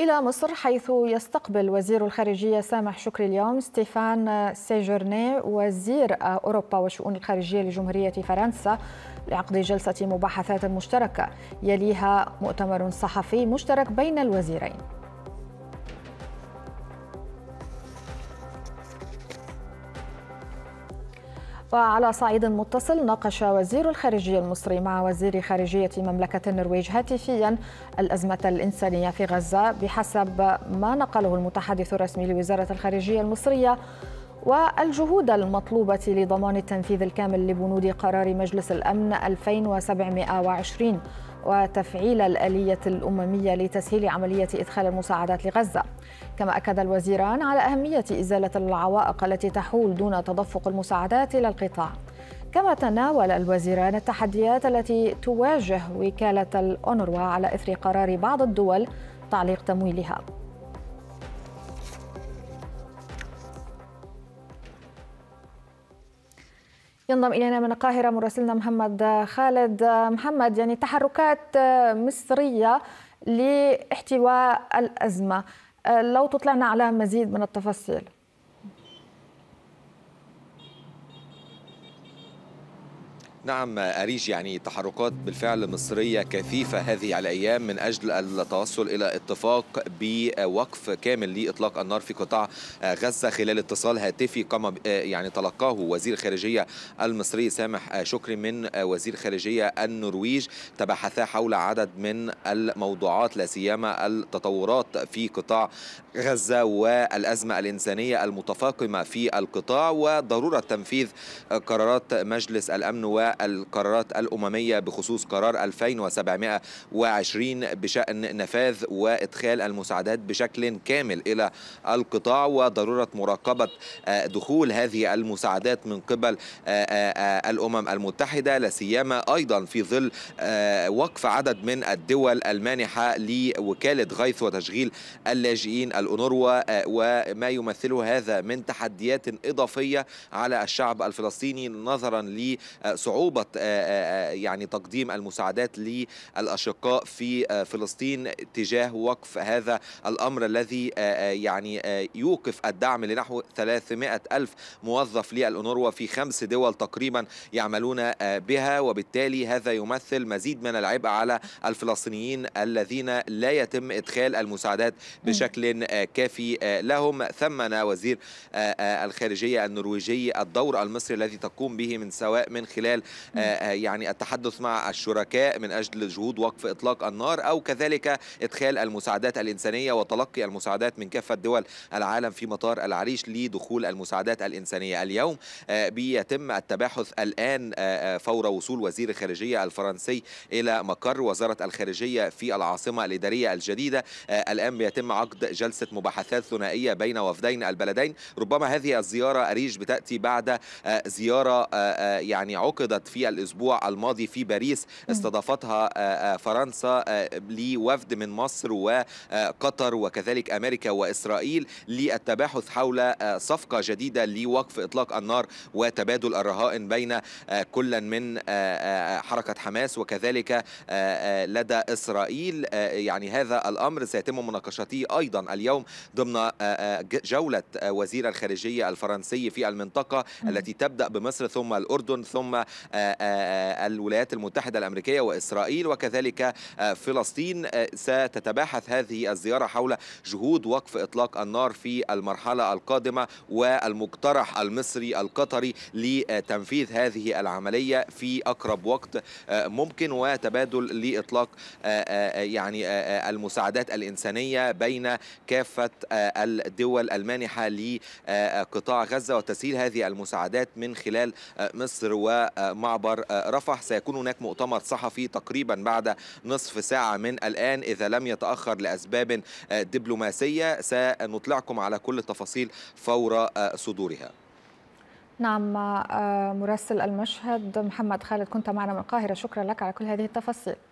إلى مصر حيث يستقبل وزير الخارجية سامح شكري اليوم ستيفان سيجورني وزير أوروبا وشؤون الخارجية لجمهورية فرنسا لعقد جلسة مباحثات مشتركة يليها مؤتمر صحفي مشترك بين الوزيرين وعلى صعيد متصل ناقش وزير الخارجية المصري مع وزير خارجية مملكة النرويج هاتفيا الأزمة الإنسانية في غزة بحسب ما نقله المتحدث الرسمي لوزارة الخارجية المصرية والجهود المطلوبة لضمان التنفيذ الكامل لبنود قرار مجلس الأمن 2720 وتفعيل الآلية الأممية لتسهيل عملية إدخال المساعدات لغزة كما أكد الوزيران على أهمية إزالة العوائق التي تحول دون تدفق المساعدات إلى القطاع كما تناول الوزيران التحديات التي تواجه وكالة الأونروا على إثر قرار بعض الدول تعليق تمويلها ينضم إلينا من القاهرة مراسلنا محمد خالد محمد يعني تحركات مصرية لاحتواء الأزمة لو تطلعنا على مزيد من التفاصيل نعم أريج يعني تحركات بالفعل مصرية كثيفة هذه الأيام من أجل التوصل إلى اتفاق بوقف كامل لإطلاق النار في قطاع غزة خلال اتصال هاتفي قام يعني تلقاه وزير خارجية المصري سامح شكري من وزير خارجية النرويج تباحثا حول عدد من الموضوعات لا سيما التطورات في قطاع غزة والأزمة الإنسانية المتفاقمة في القطاع وضرورة تنفيذ قرارات مجلس الأمن و القرارات الأممية بخصوص قرار 2720 بشأن نفاذ وإدخال المساعدات بشكل كامل إلى القطاع وضرورة مراقبة آه، دخول هذه المساعدات من قبل آه، آه، الأمم المتحدة لسيما أيضا في ظل وقف عدد من الدول المانحة لوكالة غيث وتشغيل اللاجئين الأونروا وما يمثله هذا من تحديات إضافية على الشعب الفلسطيني نظرا لصعوبة صعوبه يعني تقديم المساعدات للاشقاء في فلسطين تجاه وقف هذا الامر الذي يعني يوقف الدعم لنحو 300 الف موظف للانوروا في خمس دول تقريبا يعملون بها وبالتالي هذا يمثل مزيد من العبء على الفلسطينيين الذين لا يتم ادخال المساعدات بشكل كافي لهم ثمن وزير الخارجيه النرويجي الدور المصري الذي تقوم به من سواء من خلال آه، آه، يعني التحدث مع الشركاء من أجل جهود وقف إطلاق النار أو كذلك إدخال المساعدات الإنسانية وتلقي المساعدات من كافة دول العالم في مطار العريش لدخول المساعدات الإنسانية اليوم آه، بيتم التباحث الآن فور وصول وزير الخارجية الفرنسي إلى مقر وزارة الخارجية في العاصمة الإدارية الجديدة الآن بيتم عقد جلسة مباحثات ثنائية بين وفدين البلدين ربما هذه الزيارة أريج بتأتي بعد زيارة يعني عقدت عقدت في الأسبوع الماضي في باريس استضافتها آه، آه، فرنسا آه، لوفد من مصر وقطر وكذلك أمريكا وإسرائيل للتباحث حول صفقة جديدة لوقف إطلاق النار وتبادل الرهائن بين كل من حركة حماس وكذلك لدى إسرائيل يعني هذا الأمر سيتم مناقشته أيضا اليوم ضمن جولة وزير الخارجية الفرنسي في المنطقة التي تبدأ بمصر ثم الأردن ثم آه، آه، آه، الولايات المتحدة الأمريكية وإسرائيل وكذلك فلسطين ستتباحث هذه الزيارة حول جهود وقف إطلاق النار في المرحلة القادمة والمقترح المصري القطري لتنفيذ هذه العملية في أقرب وقت ممكن وتبادل لإطلاق يعني المساعدات الإنسانية بين كافة الدول المانحة لقطاع غزة وتسهيل هذه المساعدات من خلال مصر ومصر معبر آه، رفح سيكون هناك مؤتمر صحفي تقريبا بعد نصف ساعة من الآن إذا لم يتأخر لأسباب آه، دبلوماسية سنطلعكم على كل التفاصيل فور آه، صدورها نعم مراسل المشهد محمد خالد كنت معنا من القاهرة شكرا لك على كل هذه التفاصيل